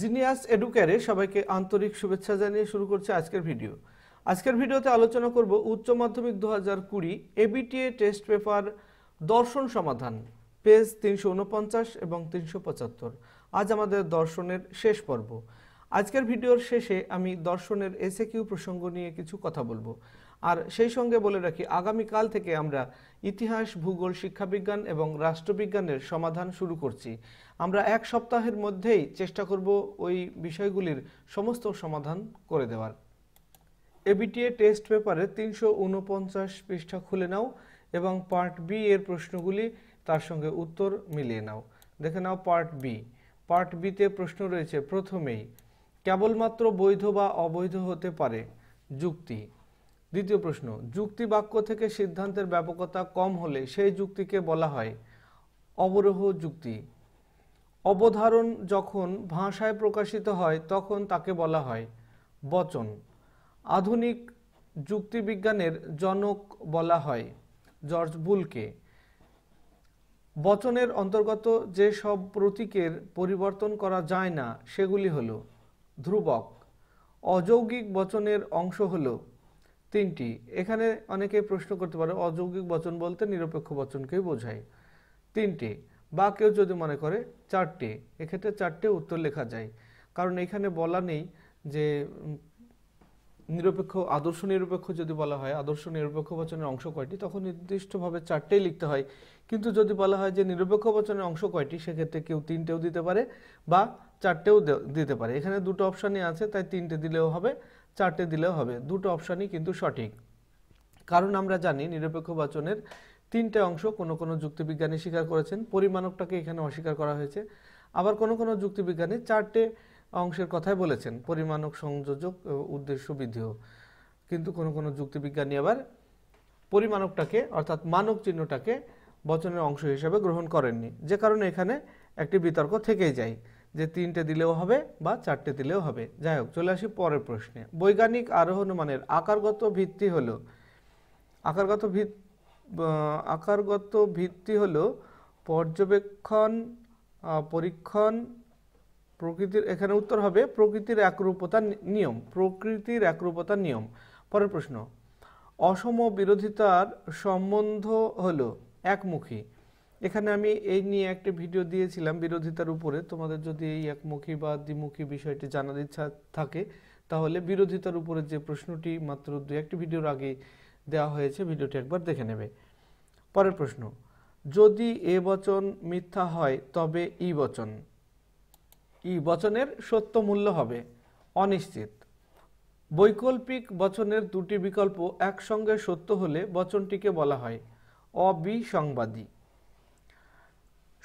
genius এডুকেয়ারে সবাইকে আন্তরিক শুভেচ্ছা জানিয়ে শুরু করছে আজকের ভিডিও আজকের ভিডিওতে আলোচনা করব উচ্চ মাধ্যমিক দু হাজার কুড়ি এবিটিএ টেস্ট পেপার দর্শন সমাধান পেজ তিনশো উনপঞ্চাশ এবং তিনশো পঁচাত্তর আজ আমাদের দর্শনের শেষ পর্ব আজকের ভিডিওর শেষে আমি দর্শনের এসে কিউ প্রসঙ্গ নিয়ে কিছু কথা বলবো আর সেই সঙ্গে বলে রাখি আগামীকাল থেকে আমরা ইতিহাস ভূগোল শিক্ষাবিজ্ঞান এবং রাষ্ট্রবিজ্ঞানের সমাধান শুরু করছি আমরা এক সপ্তাহের মধ্যেই চেষ্টা করব ওই বিষয়গুলির সমস্ত সমাধান করে দেওয়ার এবিটিএ টেস্ট পেপারে তিনশো উনপঞ্চাশ পৃষ্ঠা খুলে নাও এবং পার্ট বি এর প্রশ্নগুলি তার সঙ্গে উত্তর মিলিয়ে নাও দেখে নাও পার্ট বি পার্ট বিতে প্রশ্ন রয়েছে প্রথমেই কেবলমাত্র বৈধ বা অবৈধ হতে পারে যুক্তি দ্বিতীয় প্রশ্ন যুক্তি বাক্য থেকে সিদ্ধান্তের ব্যাপকতা কম হলে সেই যুক্তিকে বলা হয় অবরোহ যুক্তি অবধারণ যখন ভাষায় প্রকাশিত হয় তখন তাকে বলা হয় বচন আধুনিক যুক্তিবিজ্ঞানের জনক বলা হয় জর্জ বুলকে বচনের অন্তর্গত যে সব প্রতীকের পরিবর্তন করা যায় না সেগুলি হল ধ্রুবক অযৌগিক বচনের অংশ হলো তিনটি এখানে অনেকে প্রশ্ন করতে পারে অযৌগিক বচন বলতে নিরপেক্ষ বচনকেই বোঝায় তিনটি বা কেউ যদি মনে করে চারটি এক্ষেত্রে চারটে উত্তর লেখা যায় কারণ এখানে বলা নেই যে নিরপেক্ষ আদর্শ নিরপেক্ষ যদি বলা হয় আদর্শ নিরপেক্ষ বচনের অংশ কয়টি তখন নির্দিষ্টভাবে চারটেই লিখতে হয় কিন্তু যদি বলা হয় যে নিরপেক্ষ বচনের অংশ কয়টি সেক্ষেত্রে কেউ তিনটেও দিতে পারে বা চারটেও দিতে পারে এখানে দুটো অপশানই আছে তাই তিনটে দিলেও হবে চারটে দিলেও হবে দুটো অপশানই কিন্তু সঠিক কারণ আমরা জানি নিরপেক্ষ বাচনের তিনটে অংশ কোনো কোনো যুক্তিবিজ্ঞানী স্বীকার করেছেন পরিমাণকটাকে এখানে অস্বীকার করা হয়েছে আবার কোনো কোনো যুক্তিবিজ্ঞানী চারটে অংশের কথাই বলেছেন পরিমাণক সংযোজক উদ্দেশ্য বিধিও কিন্তু কোনো কোনো যুক্তিবিজ্ঞানী আবার পরিমাণকটাকে অর্থাৎ মানক চিহ্নটাকে বচনের অংশ হিসেবে গ্রহণ করেননি যে কারণে এখানে একটি বিতর্ক থেকেই যায় যে তিনটে দিলেও হবে বা চারটে দিলেও হবে যাই হোক চলে আসি পরের প্রশ্নে বৈজ্ঞানিক আরোহণ মানের আকারগত ভিত্তি হলো আকারগত ভিত আকারগত ভিত্তি হল পর্যবেক্ষণ পরীক্ষণ প্রকৃতির এখানে উত্তর হবে প্রকৃতির একরূপতার নিয়ম প্রকৃতির একরূপতার নিয়ম পরের প্রশ্ন অসম বিরোধিতার সম্বন্ধ হল একমুখী এখানে আমি এই নিয়ে একটা ভিডিও দিয়েছিলাম বিরোধিতার উপরে তোমাদের যদি এই একমুখী বা দ্বিমুখী বিষয়টি জানার ইচ্ছা থাকে তাহলে বিরোধিতার উপরে যে প্রশ্নটি মাত্র দু একটি ভিডিওর আগে দেওয়া হয়েছে ভিডিওটি একবার দেখে নেবে পরের প্রশ্ন যদি এ বচন মিথ্যা হয় তবে ই বচন ই বচনের সত্য মূল্য হবে অনিশ্চিত বৈকল্পিক বচনের দুটি বিকল্প একসঙ্গে সত্য হলে বচনটিকে বলা হয় অবিসংবাদী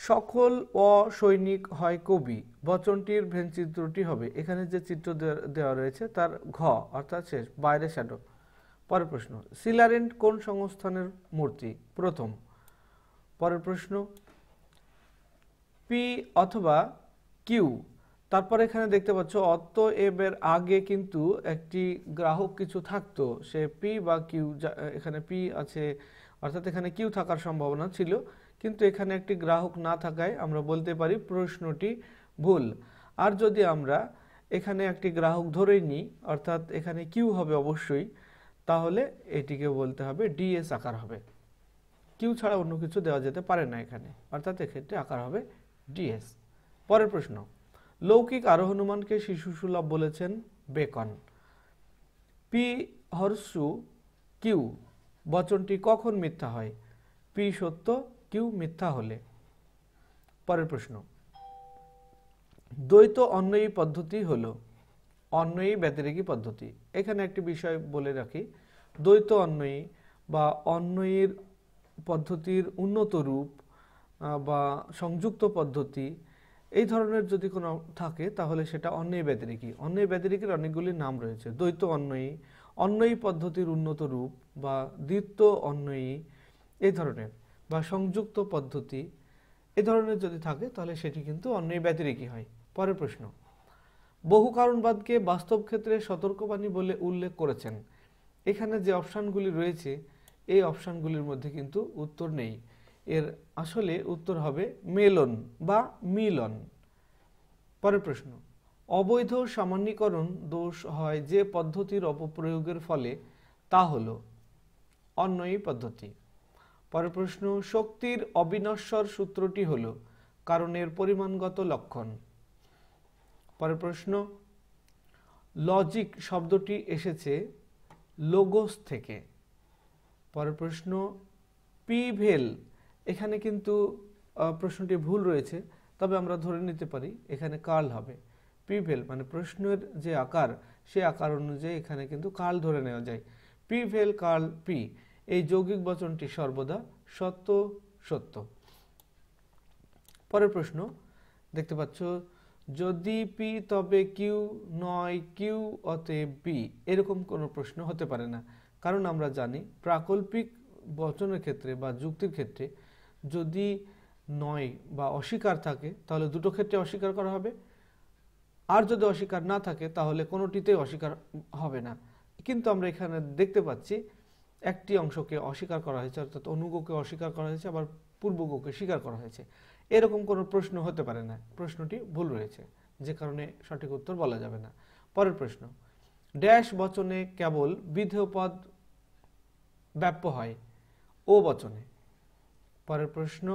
সকল অসৈনিক হয় কবি বচনটির ভেন চিত্রটি হবে এখানে যে চিত্র দেওয়া রয়েছে তার ঘ অর্থাৎ শেষ বাইরে শ্যাডো পরের প্রশ্ন সিলারেন্ট কোন সংস্থানের মূর্তি প্রথম পরের প্রশ্ন পি অথবা কিউ তারপর এখানে দেখতে পাচ্ছ অত এবের আগে কিন্তু একটি গ্রাহক কিছু থাকতো সে পি বা কিউ এখানে পি আছে অর্থাৎ এখানে কিউ থাকার সম্ভাবনা ছিল কিন্তু এখানে একটি গ্রাহক না থাকায় আমরা বলতে পারি প্রশ্নটি ভুল আর যদি আমরা এখানে একটি গ্রাহক ধরেই নিই অর্থাৎ এখানে কিউ হবে অবশ্যই তাহলে এটিকে বলতে হবে ডিএস আকার হবে কিউ ছাড়া অন্য কিছু দেওয়া যেতে পারে না এখানে অর্থাৎ এক্ষেত্রে আকার হবে ডিএস পরের প্রশ্ন লৌকিক আরোহণমানকে শিশু সুলভ বলেছেন বেকন পি হর্ষু কিউ বচনটি কখন মিথ্যা হয় পি সত্য কেউ মিথ্যা হলে পরের প্রশ্ন দ্বৈত অন্যয়ী পদ্ধতি হল অন্যয়ী ব্যতিরেকী পদ্ধতি এখানে একটি বিষয় বলে রাখি দ্বৈত অন্যয়ী বা অন্যয়ীর পদ্ধতির উন্নত রূপ বা সংযুক্ত পদ্ধতি এই ধরনের যদি কোনো থাকে তাহলে সেটা অন্যয় ব্যতিরেকী অন্যয় ব্যতিরেকীর অনেকগুলি নাম রয়েছে দ্বৈত অন্যয়ী অন্যয়ী পদ্ধতির উন্নত রূপ বা দ্বিত্ব অন্যয়ী এই ধরনের বা সংযুক্ত পদ্ধতি এ ধরনের যদি থাকে তাহলে সেটি কিন্তু অন্যের ব্যতিরেকই হয় পরের প্রশ্ন বহু কারণবাদকে বাস্তব ক্ষেত্রে সতর্কবাণী বলে উল্লেখ করেছেন এখানে যে অপশানগুলি রয়েছে এই অপশানগুলির মধ্যে কিন্তু উত্তর নেই এর আসলে উত্তর হবে মেলন বা মিলন পরের প্রশ্ন অবৈধ সামান্যীকরণ দোষ হয় যে পদ্ধতির অপপ্রয়োগের ফলে তা হলো অন্যই পদ্ধতি পরের প্রশ্ন শক্তির অবিনশ্বর সূত্রটি হল কারণের পরিমাণগত লক্ষণ পরের প্রশ্ন লজিক শব্দটি এসেছে লোগোস থেকে পরের প্রশ্ন পিভেল এখানে কিন্তু প্রশ্নটি ভুল রয়েছে তবে আমরা ধরে নিতে পারি এখানে কার্ল হবে পিভেল মানে প্রশ্নের যে আকার সে আকার অনুযায়ী এখানে কিন্তু কার্ল ধরে নেওয়া যায় পিভেল কার্ল পি এই যৌগিক বচনটি সর্বদা সত্য সত্য পরের প্রশ্ন দেখতে পাচ্ছ যদি পি তবে কিউ নয় কিউ অতে বি এরকম কোনো প্রশ্ন হতে পারে না কারণ আমরা জানি প্রাকল্পিক বচনের ক্ষেত্রে বা যুক্তির ক্ষেত্রে যদি নয় বা অস্বীকার থাকে তাহলে দুটো ক্ষেত্রে অস্বীকার করা হবে আর যদি অস্বীকার না থাকে তাহলে কোনোটিতেই অস্বীকার হবে না কিন্তু আমরা এখানে দেখতে পাচ্ছি একটি অংশকে অস্বীকার করা হয়েছে অর্থাৎ অনুগোকে অস্বীকার করা হয়েছে আবার পূর্বগোকে স্বীকার করা হয়েছে এরকম কোনো প্রশ্ন হতে পারে না প্রশ্নটি ভুল রয়েছে যে কারণে সঠিক উত্তর বলা যাবে না পরের প্রশ্ন ড্যাশ বচনে কেবল বিধেয়পদ ব্যাপ্য হয় ও বচনে পরের প্রশ্ন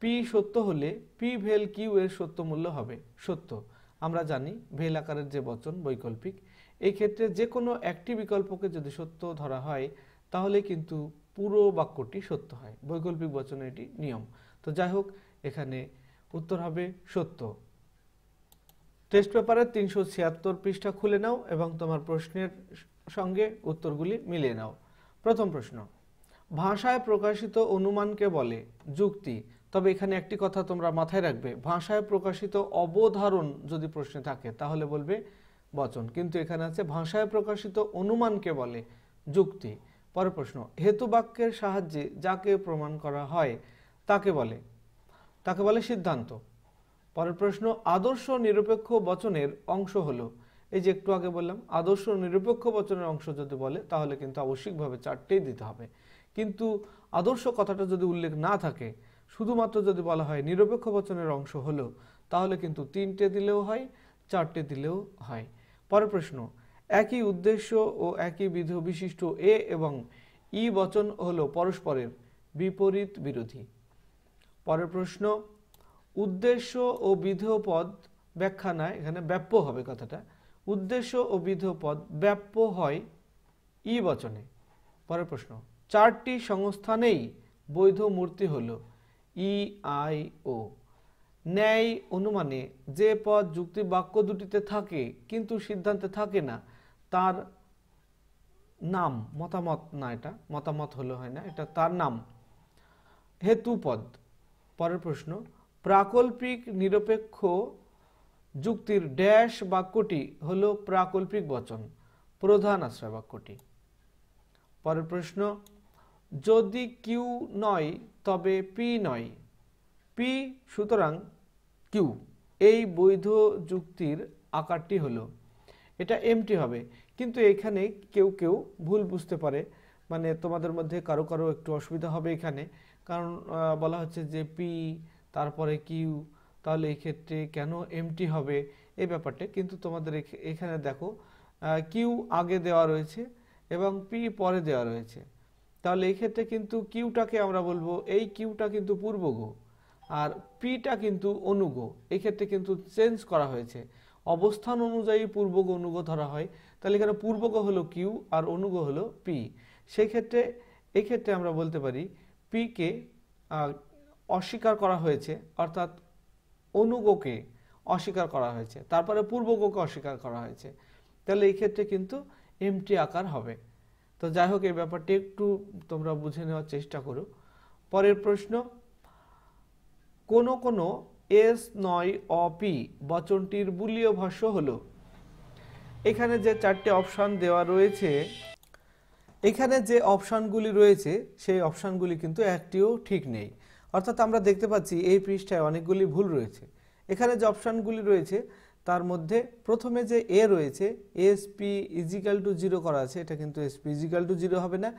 পি সত্য হলে পি ভেল কিউ এর সত্য মূল্য হবে সত্য আমরা জানি ভেল আকারের যে বচন বৈকল্পিক এই ক্ষেত্রে যে কোনো একটি বিকল্পকে যদি সত্য ধরা হয় তাহলে কিন্তু পুরো বাক্যটি সত্য হয় বৈকল্পিক বচনে এটি নিয়ম তো যাই হোক এখানে উত্তর হবে সত্য টেস্ট পেপারের তিনশো ছিয়াত্তর পৃষ্ঠা খুলে নাও এবং তোমার প্রশ্নের সঙ্গে উত্তরগুলি মিলিয়ে নাও প্রথম প্রশ্ন ভাষায় প্রকাশিত অনুমানকে বলে যুক্তি তবে এখানে একটি কথা তোমরা মাথায় রাখবে ভাষায় প্রকাশিত অবধারণ যদি প্রশ্নে থাকে তাহলে বলবে বচন কিন্তু এখানে আছে ভাষায় প্রকাশিত অনুমানকে বলে যুক্তি পরের প্রশ্ন হেতু বাক্যের সাহায্যে যাকে প্রমাণ করা হয় তাকে বলে তাকে বলে সিদ্ধান্ত পরের প্রশ্ন আদর্শ নিরপেক্ষ বচনের অংশ হলো এই যে একটু আগে বললাম আদর্শ নিরপেক্ষ বচনের অংশ যদি বলে তাহলে কিন্তু আবশ্যিকভাবে চারটেই দিতে হবে কিন্তু আদর্শ কথাটা যদি উল্লেখ না থাকে শুধুমাত্র যদি বলা হয় নিরপেক্ষ বচনের অংশ হলো তাহলে কিন্তু তিনটে দিলেও হয় চারটে দিলেও হয় পরের প্রশ্ন একই উদ্দেশ্য ও একই বিধ বিশিষ্ট এ এবং ই বচন হল পরস্পরের বিপরীত বিরোধী পরের প্রশ্ন উদ্দেশ্য ও বিধেয় পদ ব্যাখ্যা নেয় এখানে ব্যাপ্য হবে কথাটা উদ্দেশ্য ও বিধেয় পদ ব্যাপ্য হয় ই বচনে পরের প্রশ্ন চারটি সংস্থানেই বৈধ মূর্তি হল ই আই ও ন্যায় অনুমানে যে পদ যুক্তি বাক্য দুটিতে থাকে কিন্তু সিদ্ধান্তে থাকে না তার নাম মতামত না এটা মতামত হলো হয় না এটা তার নাম হেতু পদ পরের প্রশ্ন প্রাকল্পিক নিরপেক্ষ যুক্তির ড্যাশ বাক্যটি হল প্রাকল্পিক বচন প্রধান আশ্রয় বাক্যটি পরের প্রশ্ন যদি কিউ নয় তবে পি নয় পি সুতরাং কিউ এই বৈধ যুক্তির আকারটি হলো এটা এমটি হবে কিন্তু এখানে কেউ কেউ ভুল বুঝতে পারে মানে তোমাদের মধ্যে কারো কারো একটু অসুবিধা হবে এখানে কারণ বলা হচ্ছে যে পি তারপরে কিউ তাহলে এই ক্ষেত্রে কেন এমটি হবে এ ব্যাপারটা কিন্তু তোমাদের এখানে দেখো কিউ আগে দেওয়া রয়েছে এবং পি পরে দেওয়া রয়েছে তাহলে এই ক্ষেত্রে কিন্তু কিউটাকে আমরা বলবো এই কিউটা কিন্তু পূর্বগ আর পিটা কিন্তু অনুগ এক্ষেত্রে কিন্তু চেঞ্জ করা হয়েছে অবস্থান অনুযায়ী পূর্বগ অনুগ ধরা হয় তাহলে এখানে পূর্বগ হলো কিউ আর অনুগ হলো পি সেক্ষেত্রে এক্ষেত্রে আমরা বলতে পারি পিকে অস্বীকার করা হয়েছে অর্থাৎ অনুগকে অস্বীকার করা হয়েছে তারপরে পূর্বগকে অস্বীকার করা হয়েছে তাহলে এই ক্ষেত্রে কিন্তু এমটি আকার হবে তো যাই হোক এই ব্যাপারটি একটু তোমরা বুঝে নেওয়ার চেষ্টা করো পরের প্রশ্ন কোনো কোনো এস নয় অপি বচনটির বুলীয় ভাষ্য হলো এখানে যে চারটে অপশান দেওয়া রয়েছে এখানে যে অপশানগুলি রয়েছে সেই অপশানগুলি কিন্তু একটিও ঠিক নেই অর্থাৎ আমরা দেখতে পাচ্ছি এই পৃষ্ঠায় অনেকগুলি ভুল রয়েছে এখানে যে অপশানগুলি রয়েছে তার মধ্যে প্রথমে যে এ রয়েছে এসপি ইজিক্যাল টু জিরো করা আছে এটা কিন্তু এসপি ইজিক্যাল টু জিরো হবে না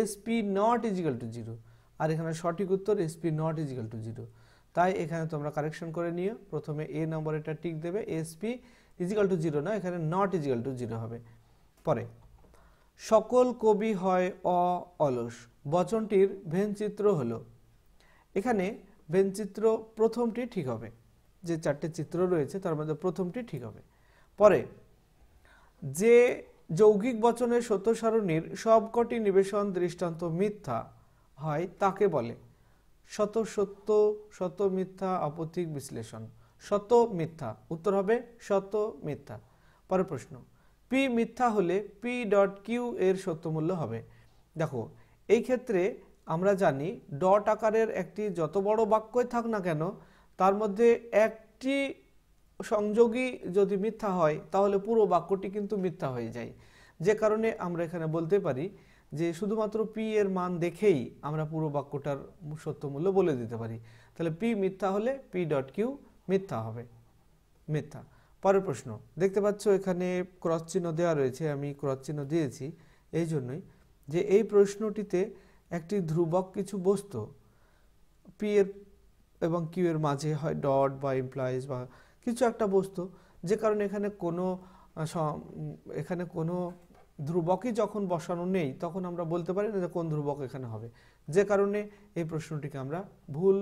SP not equal to zero আর এখানে সঠিক উত্তর SP not equal to zero তাই এখানে তোমরা কারেকশন করে নিও প্রথমে এ নম্বর এটা টিক দেবে এসপি ইজিক্যাল টু জিরো না এখানে নট ইজিক্যাল টু জিরো হবে পরে সকল কবি হয় অ অলস বচনটির ভেনচিত্র হল এখানে ভেনচিত্র প্রথমটি ঠিক হবে যে চারটে চিত্র রয়েছে তার মধ্যে প্রথমটি ঠিক হবে পরে যে যৌগিক বচনের সত্য সারণীর সবকটি নিবেশন দৃষ্টান্ত মিথ্যা হয় তাকে বলে শত সত্য শত মিথ্যা আপত্তিক বিশ্লেষণ শত মিথ্যা উত্তর হবে শত মিথ্যা পরের প্রশ্ন পি মিথ্যা হলে পি ডট কিউ এর সত্যমূল্য হবে দেখো এই ক্ষেত্রে আমরা জানি ডট আকারের একটি যত বড় বাক্যই থাক না কেন তার মধ্যে একটি সংযোগী যদি মিথ্যা হয় তাহলে পুরো বাক্যটি কিন্তু মিথ্যা হয়ে যায় যে কারণে আমরা এখানে বলতে পারি যে শুধুমাত্র পি এর মান দেখেই আমরা পুরো বাক্যটার সত্য মূল্য বলে দিতে পারি তাহলে পি মিথ্যা হলে পি ডট কিউ মিথ্যা হবে মিথ্যা পরের প্রশ্ন দেখতে পাচ্ছ এখানে ক্রস চিহ্ন দেওয়া রয়েছে আমি ক্রস চিহ্ন দিয়েছি এই জন্যই যে এই প্রশ্নটিতে একটি ধ্রুবক কিছু বস্তু পি এর এবং কিউ এর মাঝে হয় ডট বা এমপ্লয়েজ বা কিছু একটা বস্তু যে কারণে এখানে কোনো এখানে কোনো ধ্রুবকই যখন বসানো নেই তখন আমরা বলতে পারি না যে কোন ধ্রুবক এখানে হবে যে কারণে এই প্রশ্নটিকে আমরা ভুল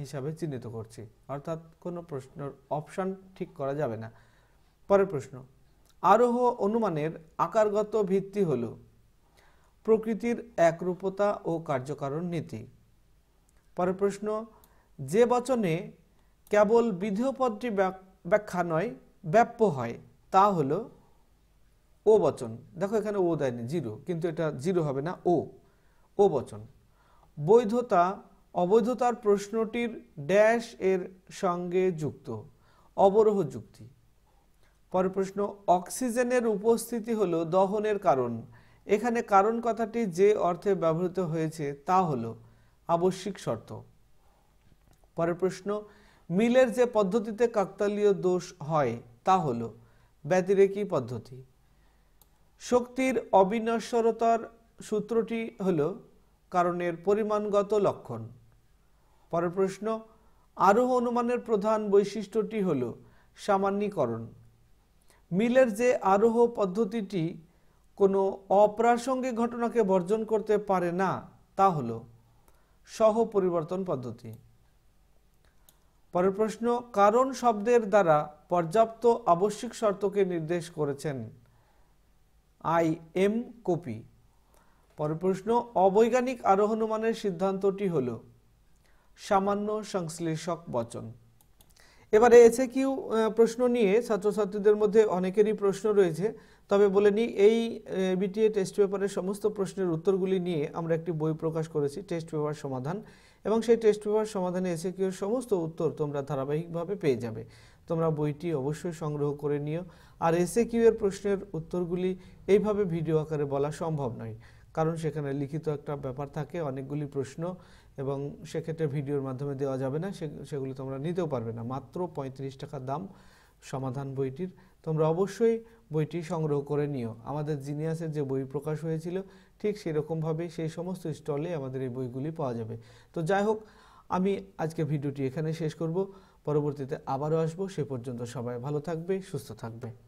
হিসাবে চিহ্নিত করছি অর্থাৎ কোনো প্রশ্নের অপশান ঠিক করা যাবে না পরের প্রশ্ন আরোহ অনুমানের আকারগত ভিত্তি হল প্রকৃতির একরূপতা ও কার্যকারণ নীতি পরের প্রশ্ন যে বচনে কেবল বিধেয় পদটি ব্যাখ্যা নয় ব্যাপ্য হয় তা হলো ও বচন দেখো এখানে ও দেয়নি জিরো কিন্তু এটা জিরো হবে না ও ও বচন বৈধতা অবৈধতার প্রশ্নটির ড্যাশ এর সঙ্গে যুক্ত অবরোহ যুক্তি পরের প্রশ্ন অক্সিজেনের উপস্থিতি হল দহনের কারণ এখানে কারণ কথাটি যে অর্থে ব্যবহৃত হয়েছে তা হল আবশ্যিক শর্ত পরের প্রশ্ন মিলের যে পদ্ধতিতে কাকতালীয় দোষ হয় তা হল ব্যতিরেকি পদ্ধতি শক্তির অবিনশ্বরতার সূত্রটি হল কারণের পরিমাণগত লক্ষণ পরের প্রশ্ন আরোহ অনুমানের প্রধান বৈশিষ্ট্যটি হল সামান্যীকরণ মিলের যে আরোহ পদ্ধতিটি কোনো অপ্রাসঙ্গিক ঘটনাকে বর্জন করতে পারে না তা হল সহ পরিবর্তন পদ্ধতি পরের প্রশ্ন কারণ শব্দের দ্বারা পর্যাপ্ত আবশ্যিক শর্তকে নির্দেশ করেছেন আই এম কপি পরের প্রশ্ন অবৈজ্ঞানিক আরোহণমানের সিদ্ধান্তটি হল সামান্য সংশ্লেষক বচন এবারে এসে কিউ প্রশ্ন নিয়ে ছাত্রছাত্রীদের মধ্যে অনেকেরই প্রশ্ন রয়েছে তবে বলে নিই এই বিটিএ টেস্ট পেপারের সমস্ত প্রশ্নের উত্তরগুলি নিয়ে আমরা একটি বই প্রকাশ করেছি টেস্ট পেপার সমাধান এবং সেই টেস্ট পেপার সমাধানে এসে কিউর সমস্ত উত্তর তোমরা ধারাবাহিকভাবে পেয়ে যাবে তোমরা বইটি অবশ্যই সংগ্রহ করে নিও আর এসএ কিউ এর প্রশ্নের উত্তরগুলি এইভাবে ভিডিও আকারে বলা সম্ভব নয় কারণ সেখানে লিখিত একটা ব্যাপার থাকে অনেকগুলি প্রশ্ন এবং সেক্ষেত্রে ভিডিওর মাধ্যমে দেওয়া যাবে না সেগুলি তোমরা নিতেও পারবে না মাত্র পঁয়ত্রিশ টাকা দাম সমাধান বইটির তোমরা অবশ্যই বইটি সংগ্রহ করে নিও আমাদের জিনিয়াসের যে বই প্রকাশ হয়েছিল ঠিক সেরকমভাবে সেই সমস্ত স্টলে আমাদের এই বইগুলি পাওয়া যাবে তো যাই হোক আমি আজকে ভিডিওটি এখানে শেষ করব পরবর্তীতে আবারও আসবো সে পর্যন্ত সবাই ভালো থাকবে সুস্থ থাকবে